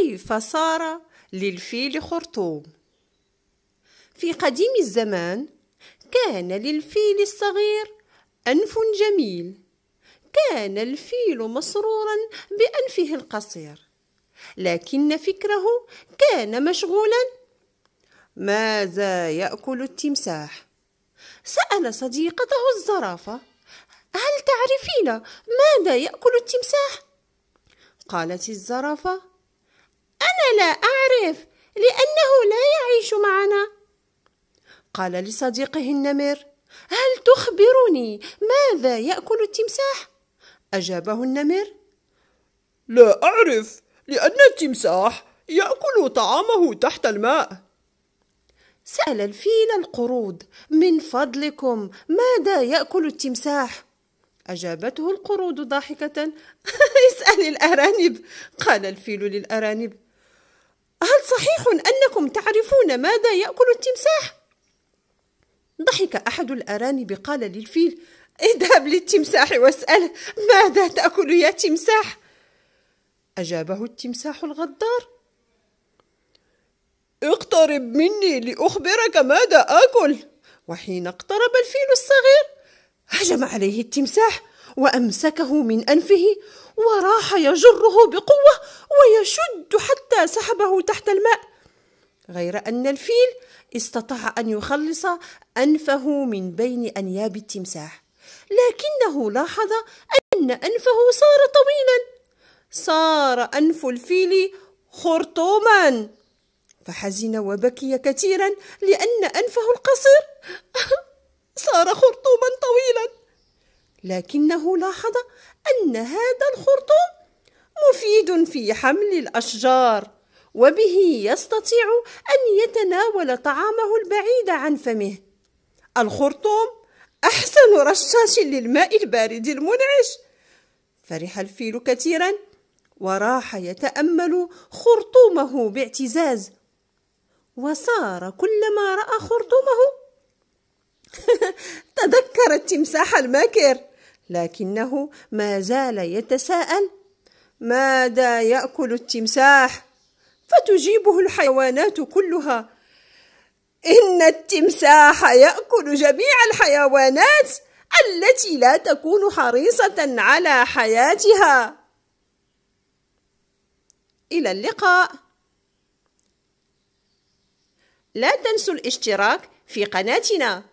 كيف صار للفيل خرطوم في قديم الزمان كان للفيل الصغير أنف جميل كان الفيل مسرورا بأنفه القصير لكن فكره كان مشغولا ماذا يأكل التمساح؟ سأل صديقته الزرافة هل تعرفين ماذا يأكل التمساح؟ قالت الزرافة انا لا اعرف لانه لا يعيش معنا قال لصديقه النمر هل تخبرني ماذا ياكل التمساح اجابه النمر لا اعرف لان التمساح ياكل طعامه تحت الماء سال الفيل القرود من فضلكم ماذا ياكل التمساح اجابته القرود ضاحكه اسال الارانب قال الفيل للارانب هل صحيح أنكم تعرفون ماذا يأكل التمساح؟ ضحك أحد الأرانب قال للفيل اذهب للتمساح واسأله ماذا تأكل يا تمساح؟ أجابه التمساح الغدار اقترب مني لأخبرك ماذا آكل وحين اقترب الفيل الصغير هجم عليه التمساح وامسكه من انفه وراح يجره بقوه ويشد حتى سحبه تحت الماء غير ان الفيل استطاع ان يخلص انفه من بين انياب التمساح لكنه لاحظ ان انفه صار طويلا صار انف الفيل خرطوما فحزن وبكي كثيرا لان انفه لكنه لاحظ أن هذا الخرطوم مفيد في حمل الأشجار وبه يستطيع أن يتناول طعامه البعيد عن فمه الخرطوم أحسن رشاش للماء البارد المنعش فرح الفيل كثيرا وراح يتأمل خرطومه باعتزاز وصار كلما رأى خرطومه تذكر التمساح الماكر لكنه ما زال يتساءل ماذا ياكل التمساح فتجيبه الحيوانات كلها ان التمساح ياكل جميع الحيوانات التي لا تكون حريصه على حياتها الى اللقاء لا تنسوا الاشتراك في قناتنا